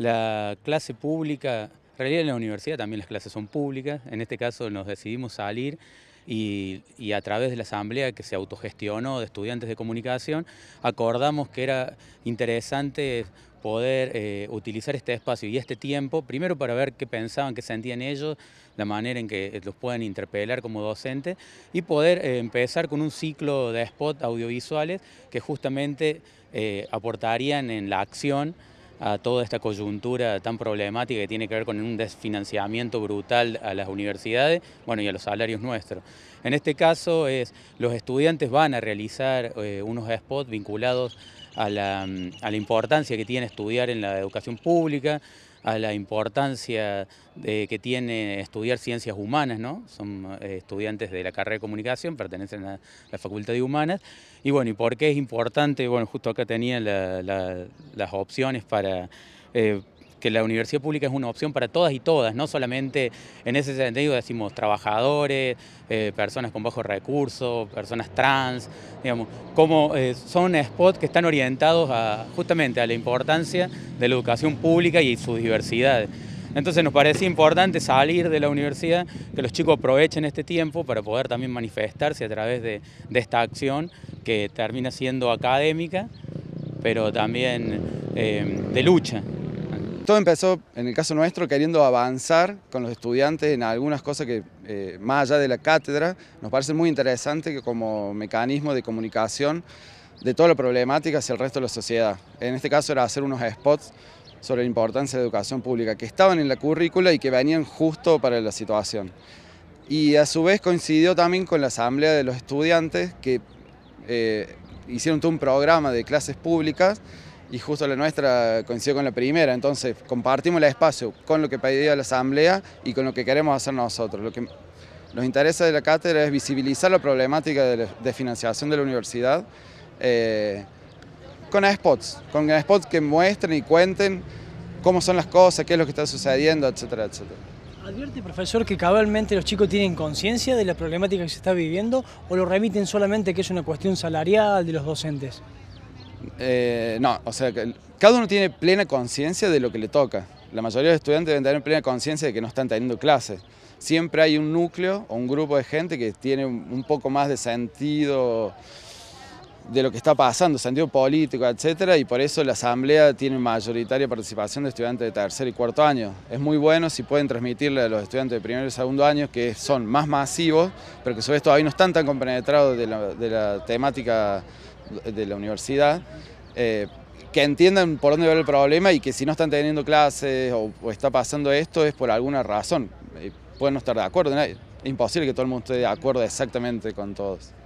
La clase pública, en realidad en la universidad también las clases son públicas, en este caso nos decidimos salir y, a través de la asamblea que se autogestionó de estudiantes de comunicación, acordamos que era interesante poder eh, utilizar este espacio y este tiempo, primero para ver qué pensaban, qué sentían ellos, la manera en que los puedan interpelar como docente y poder eh, empezar con un ciclo de spots audiovisuales que justamente eh, aportarían en la acción a toda esta coyuntura tan problemática que tiene que ver con un desfinanciamiento brutal a las universidades bueno, y a los salarios nuestros. En este caso, es, los estudiantes van a realizar eh, unos spots vinculados a la, mm, a la importancia que tiene estudiar en la educación pública, a la importancia de, que tiene estudiar ciencias humanas, ¿no? Son eh, estudiantes de la carrera de comunicación, pertenecen a la Facultad de Humanas. Y bueno, ¿y por qué es importante? Bueno, justo acá tenía las opciones para... Eh, que la universidad pública es una opción para todas y todas, no solamente en ese sentido decimos trabajadores, eh, personas con bajos recursos, personas trans, digamos, como eh, son spots que están orientados a, justamente a la importancia de la educación pública y su diversidad. Entonces nos parece importante salir de la universidad, que los chicos aprovechen este tiempo para poder también manifestarse a través de, esta acción que termina siendo académica, pero también eh, de lucha todo empezó, en el caso nuestro, queriendo avanzar con los estudiantes en algunas cosas que, eh, más allá de la cátedra, nos parece muy interesante que como mecanismo de comunicación de toda la problemática hacia el resto de la sociedad. En este caso era hacer unos spots sobre la importancia de la educación pública, que estaban en la currícula y que venían justo para la situación. Y a su vez coincidió también con la asamblea de los estudiantes que eh, hicieron todo un programa de clases públicas y justo la nuestra coincidió con la primera, entonces compartimos el espacio con lo que pedía la Asamblea y con lo que queremos hacer nosotros. Lo que nos interesa de la cátedra es visibilizar la problemática de, financiación de la universidad eh, con spots, con spots que muestren y cuenten cómo son las cosas, qué es lo que está sucediendo, etcétera, etcétera. ¿Advierte, profesor, que cabalmente los chicos tienen conciencia de la problemática que se está viviendo o lo remiten solamente que es una cuestión salarial de los docentes? Eh, no, o sea, cada uno tiene plena conciencia de lo que le toca. La mayoría de los estudiantes deben tener plena conciencia de que no están teniendo clases. Siempre hay un núcleo o un grupo de gente que tiene un poco más de sentido de lo que está pasando, sentido político, etcétera, y por eso la asamblea tiene mayoritaria participación de estudiantes de tercer y cuarto año. Es muy bueno si pueden transmitirle a los estudiantes de primer y segundo año que son más masivos, pero que sobre esto todavía no están tan compenetrados de la, de la temática de la universidad, eh, que entiendan por dónde va el problema y que si no están teniendo clases o, está pasando esto es por alguna razón. Eh, pueden no estar de acuerdo, es imposible que todo el mundo esté de acuerdo exactamente con todos.